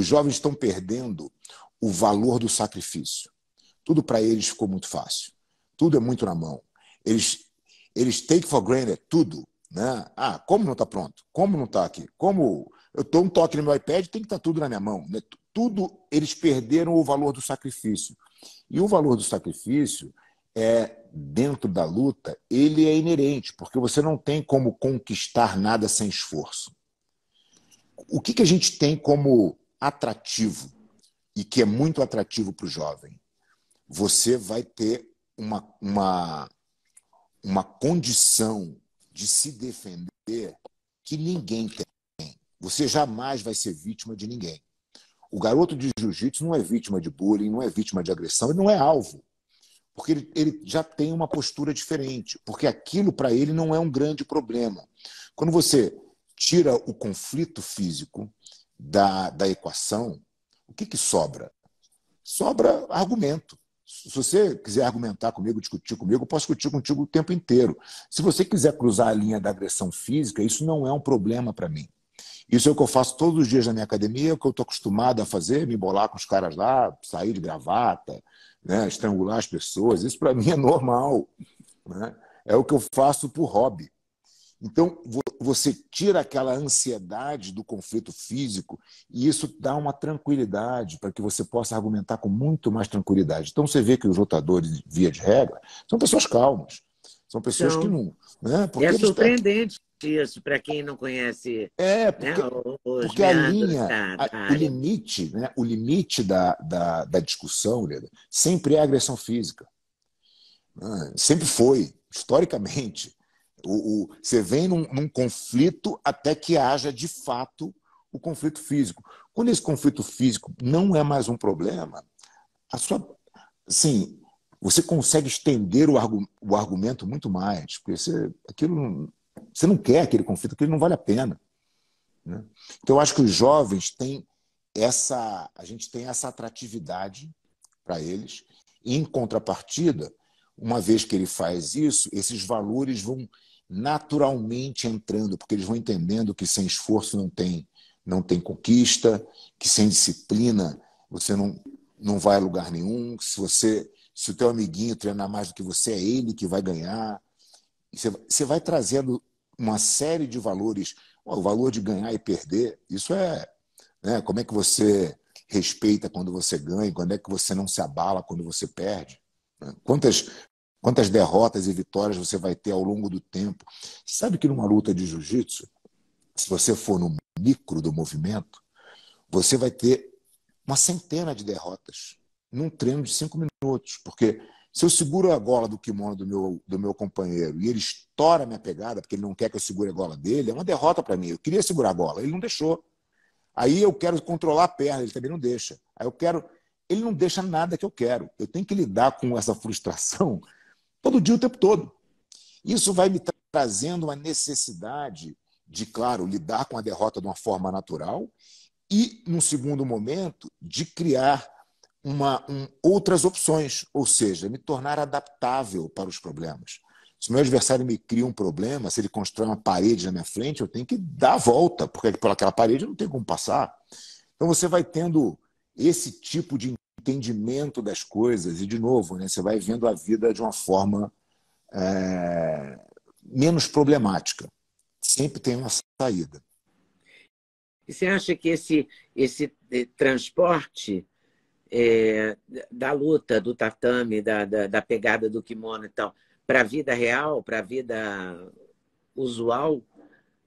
Os jovens estão perdendo o valor do sacrifício. Tudo para eles ficou muito fácil. Tudo é muito na mão. Eles, eles take for granted tudo. Né? Ah, como não está pronto? Como não está aqui? Como eu estou um toque no meu iPad, tem que estar tá tudo na minha mão. Né? Tudo, eles perderam o valor do sacrifício. E o valor do sacrifício é dentro da luta, ele é inerente, porque você não tem como conquistar nada sem esforço. O que, que a gente tem como atrativo e que é muito atrativo para o jovem, você vai ter uma, uma, uma condição de se defender que ninguém tem. Você jamais vai ser vítima de ninguém. O garoto de jiu-jitsu não é vítima de bullying, não é vítima de agressão, ele não é alvo. Porque ele, ele já tem uma postura diferente. Porque aquilo para ele não é um grande problema. Quando você tira o conflito físico, da, da equação, o que, que sobra? Sobra argumento. Se você quiser argumentar comigo, discutir comigo, eu posso discutir contigo o tempo inteiro. Se você quiser cruzar a linha da agressão física, isso não é um problema para mim. Isso é o que eu faço todos os dias na minha academia, é o que eu estou acostumado a fazer, me bolar com os caras lá, sair de gravata, né, estrangular as pessoas. Isso para mim é normal. Né? É o que eu faço por hobby. Então, você tira aquela ansiedade do conflito físico e isso dá uma tranquilidade para que você possa argumentar com muito mais tranquilidade. Então, você vê que os lutadores, via de regra, são pessoas calmas. São pessoas então, que não. Né? é surpreendente isso para quem não conhece. É, porque, né, porque a linha, tá, a, tá, o limite, né, o limite da, da, da discussão, Leda, sempre é a agressão física. Ah, sempre foi, historicamente. O, o, você vem num, num, conflito até que haja de fato o conflito físico. Quando esse conflito físico não é mais um problema, a sua, assim, você consegue estender o, argu, o argumento muito mais, porque você, aquilo, você não quer aquele conflito, aquilo não vale a pena. Né? Então, eu acho que os jovens têm essa, a gente tem essa atratividade para eles, e em contrapartida, uma vez que ele faz isso, esses valores vão naturalmente entrando, porque eles vão entendendo que sem esforço não tem, não tem conquista, que sem disciplina você não, não vai a lugar nenhum, que se você se o teu amiguinho treinar mais do que você, é ele que vai ganhar. Você, você vai trazendo uma série de valores. O valor de ganhar e perder, isso é. Né? Como é que você respeita quando você ganha, quando é que você não se abala quando você perde. Né? Quantas quantas derrotas e vitórias você vai ter ao longo do tempo. Sabe que numa luta de jiu-jitsu, se você for no micro do movimento, você vai ter uma centena de derrotas num treino de cinco minutos, porque se eu seguro a gola do kimono do meu, do meu companheiro e ele estoura a minha pegada, porque ele não quer que eu segure a gola dele, é uma derrota para mim. Eu queria segurar a gola, ele não deixou. Aí eu quero controlar a perna, ele também não deixa. Aí eu quero. Ele não deixa nada que eu quero. Eu tenho que lidar com essa frustração todo dia, o tempo todo. Isso vai me trazendo uma necessidade de, claro, lidar com a derrota de uma forma natural e, num segundo momento, de criar uma, um, outras opções, ou seja, me tornar adaptável para os problemas. Se meu adversário me cria um problema, se ele constrói uma parede na minha frente, eu tenho que dar a volta, porque por aquela parede eu não tenho como passar. Então você vai tendo esse tipo de entendimento das coisas. E, de novo, né, você vai vendo a vida de uma forma é, menos problemática. Sempre tem uma saída. E você acha que esse, esse eh, transporte é, da luta, do tatame, da, da, da pegada do kimono e tal, para a vida real, para a vida usual,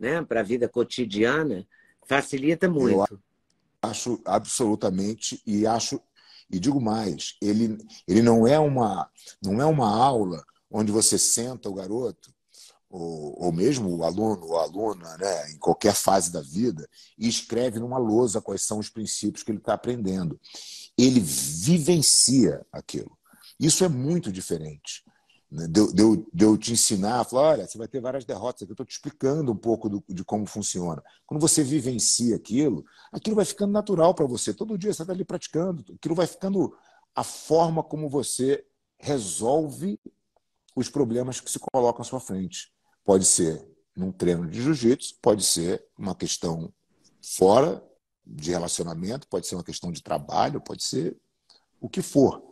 né, para a vida cotidiana, facilita muito. Eu acho absolutamente e acho e digo mais, ele, ele não, é uma, não é uma aula onde você senta o garoto, ou, ou mesmo o aluno ou aluna, né, em qualquer fase da vida, e escreve numa lousa quais são os princípios que ele está aprendendo. Ele vivencia aquilo. Isso é muito diferente. Né, de, de eu te ensinar, falar, olha, você vai ter várias derrotas aqui, eu estou te explicando um pouco do, de como funciona. Quando você vivencia aquilo, aquilo vai ficando natural para você. Todo dia você está ali praticando, aquilo vai ficando a forma como você resolve os problemas que se colocam à sua frente. Pode ser num treino de jiu-jitsu, pode ser uma questão fora de relacionamento, pode ser uma questão de trabalho, pode ser o que for.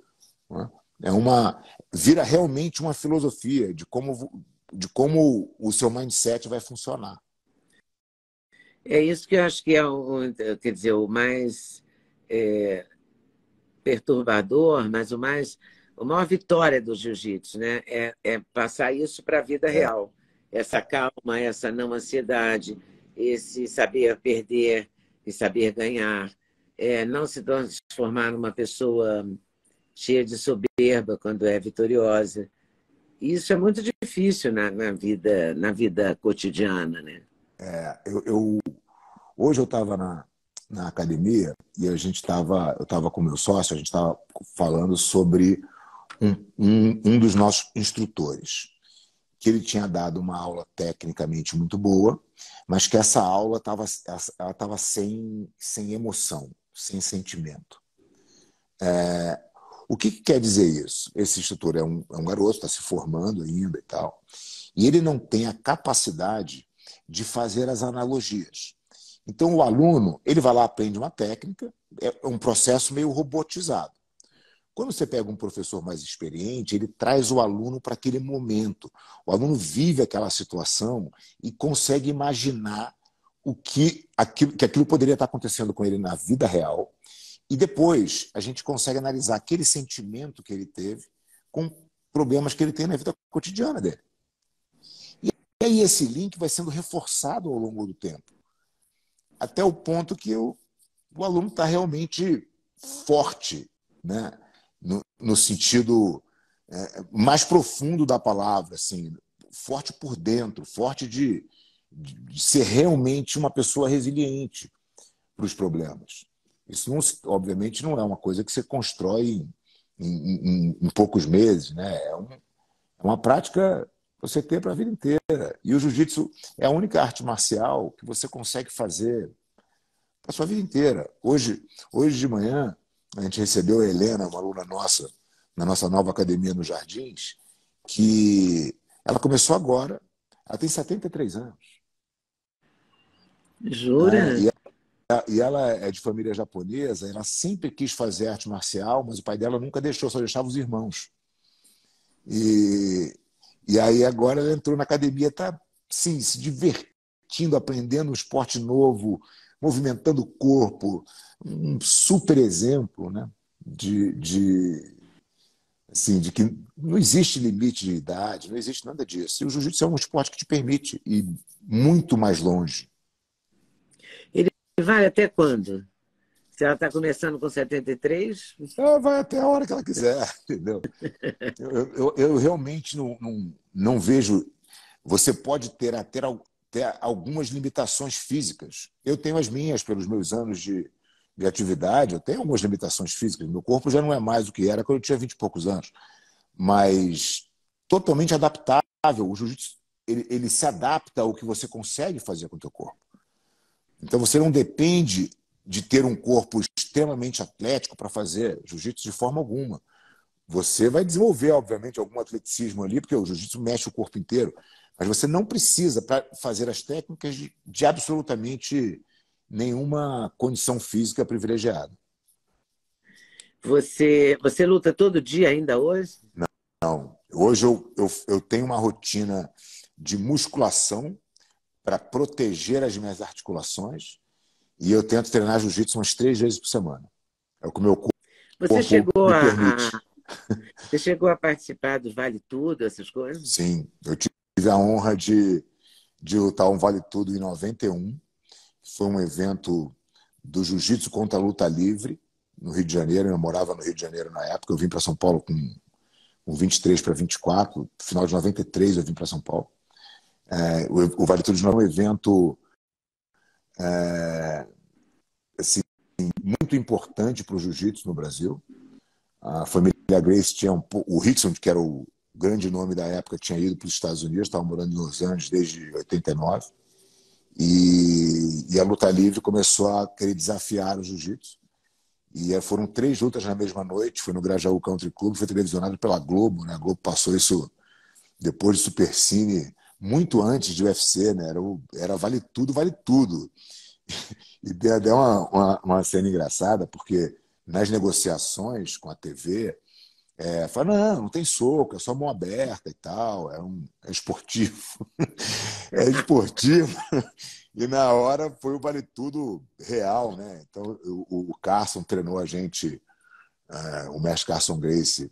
Né? É uma vira realmente uma filosofia de como de como o seu mindset vai funcionar. É isso que eu acho que é o, quer dizer, o mais é, perturbador, mas o mais a maior vitória do jiu-jitsu, né? É, é, passar isso para a vida é. real. Essa calma, essa não ansiedade, esse saber perder e saber ganhar, é, não se transformar numa pessoa cheia de soberba quando é vitoriosa. E isso é muito difícil na, na, vida na vida cotidiana, né? É, eu, eu hoje eu estava na, na academia e a gente estava eu estava com meu sócio a gente estava falando sobre um, um, um dos nossos instrutores que ele tinha dado uma aula tecnicamente muito boa, mas que essa aula estava ela tava sem, sem emoção, sem sentimento. É, o que, que quer dizer isso? Esse instrutor é um, é um garoto, está se formando ainda e tal, e ele não tem a capacidade de fazer as analogias. Então, o aluno, ele vai lá, aprende uma técnica, é, é um processo meio robotizado. Quando você pega um professor mais experiente, ele traz o aluno para aquele momento. O aluno vive aquela situação e consegue imaginar o que aquilo, que aquilo poderia estar acontecendo com ele na vida real e depois a gente consegue analisar aquele sentimento que ele teve com problemas que ele tem na vida cotidiana dele. E aí esse link vai sendo reforçado ao longo do tempo, até o ponto que o, o aluno está realmente forte, né? no, no sentido é, mais profundo da palavra, assim, forte por dentro, forte de, de ser realmente uma pessoa resiliente para os problemas. Isso, não, obviamente, não é uma coisa que você constrói em, em, em poucos meses, né? É, um, é uma prática que você tem para a vida inteira. E o jiu-jitsu é a única arte marcial que você consegue fazer a sua vida inteira. Hoje, hoje de manhã, a gente recebeu a Helena, uma aluna nossa, na nossa nova academia nos Jardins, que ela começou agora, ela tem 73 anos. Jura? Né? É, e ela é de família japonesa, ela sempre quis fazer arte marcial, mas o pai dela nunca deixou, só deixava os irmãos. E, e aí agora ela entrou na academia, está sim, se divertindo, aprendendo um esporte novo, movimentando o corpo, um super exemplo né, de, de, assim, de que não existe limite de idade, não existe nada disso. E o jiu-jitsu é um esporte que te permite ir muito mais longe. E vai até quando? Se ela está começando com 73? Ela é, vai até a hora que ela quiser, entendeu? eu, eu, eu, realmente não, não, não, vejo. Você pode ter, ter, ter algumas limitações físicas. Eu tenho as minhas pelos meus anos de, de atividade, eu tenho algumas limitações físicas. Meu corpo já não é mais o que era quando eu tinha 20 e poucos anos. Mas totalmente adaptável. O jiu-jitsu ele, ele, se adapta ao que você consegue fazer com o teu corpo. Então você não depende de ter um corpo extremamente atlético para fazer jiu-jitsu de forma alguma. Você vai desenvolver, obviamente, algum atleticismo ali, porque o jiu-jitsu mexe o corpo inteiro. Mas você não precisa para fazer as técnicas de, de, absolutamente nenhuma condição física privilegiada. Você, você luta todo dia ainda hoje? Não. não. Hoje eu, eu, eu tenho uma rotina de musculação para proteger as minhas articulações e eu tento treinar jiu-jitsu umas três vezes por semana. É o que o meu corpo, Você chegou me permite. A... Você chegou a participar do Vale Tudo, essas coisas? Sim, eu tive a honra de, de lutar um Vale Tudo em 91. Foi um evento do Jiu-Jitsu contra a Luta Livre, no Rio de Janeiro. Eu morava no Rio de Janeiro na época. Eu vim para São Paulo com, com 23 para 24. No final de 93 eu vim para São Paulo. É, o, o Vale Tudo é um evento é, assim, muito importante para o jiu-jitsu no Brasil. A família Grace tinha um o Rickson, que era o grande nome da época, tinha ido para os Estados Unidos, estava morando em Los Angeles desde 89. E, e a luta livre começou a querer desafiar o jiu-jitsu. E é, foram três lutas na mesma noite, foi no Grajaú Country Club, foi televisionado pela Globo, né? A Globo passou isso depois de Supercine, muito antes de UFC, né? Era, o, era vale tudo, vale tudo. E deu uma, uma, uma cena engraçada, porque nas negociações com a TV, é, fala, não, não tem soco, é só mão aberta e tal, é, um, é esportivo. é esportivo. E na hora foi o vale tudo real, né? Então o, o Carson treinou a gente, é, o mestre Carson Grace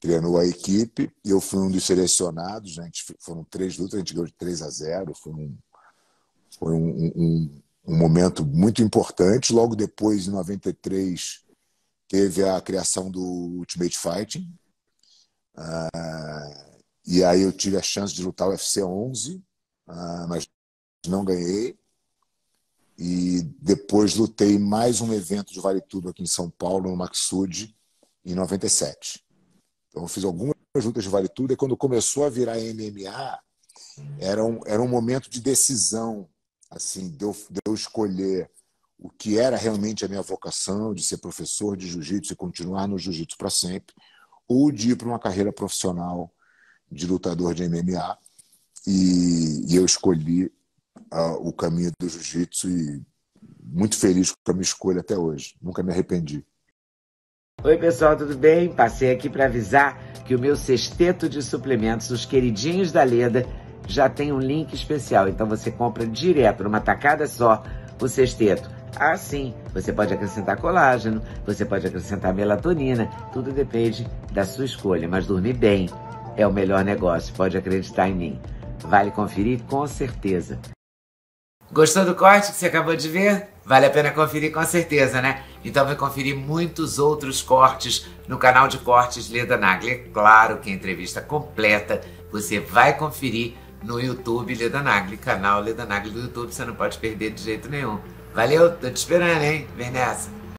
treinou a equipe e eu fui um dos selecionados. Né? A gente, foram três lutas, a gente ganhou de 3 a 0. Foi um, foi um, um, um momento muito importante. Logo depois, em 93, teve a criação do Ultimate Fighting. Uh, e aí eu tive a chance de lutar o UFC 11, uh, ah, mas não ganhei. E depois lutei mais um evento de Vale Tudo aqui em São Paulo, no Maxud, em 97. Então, eu fiz algumas lutas de Vale Tudo, e quando começou a virar MMA, era um, era um momento de decisão, assim, de eu, de eu escolher o que era realmente a minha vocação de ser professor de jiu-jitsu e continuar no jiu-jitsu para sempre, ou de ir para uma carreira profissional de lutador de MMA. E, e eu escolhi uh, o caminho do jiu-jitsu e muito feliz com a minha escolha até hoje. Nunca me arrependi. Oi, pessoal, tudo bem? Passei aqui para avisar que o meu sexteto de suplementos, os queridinhos da Leda, já tem um link especial. Então você compra direto, numa tacada só, o sexteto. Ah, sim, você pode acrescentar colágeno, você pode acrescentar melatonina, tudo depende da sua escolha. Mas dormir bem é o melhor negócio, pode acreditar em mim. Vale conferir com certeza. Gostou do corte que você acabou de ver? Vale a pena conferir com certeza, né? Então vai conferir muitos outros cortes no canal de cortes Leda Nagli. É claro que a entrevista completa você vai conferir no YouTube Leda Nagli, canal Leda Nagli do YouTube, você não pode perder de jeito nenhum. Valeu, tô te esperando, hein? Vem nessa!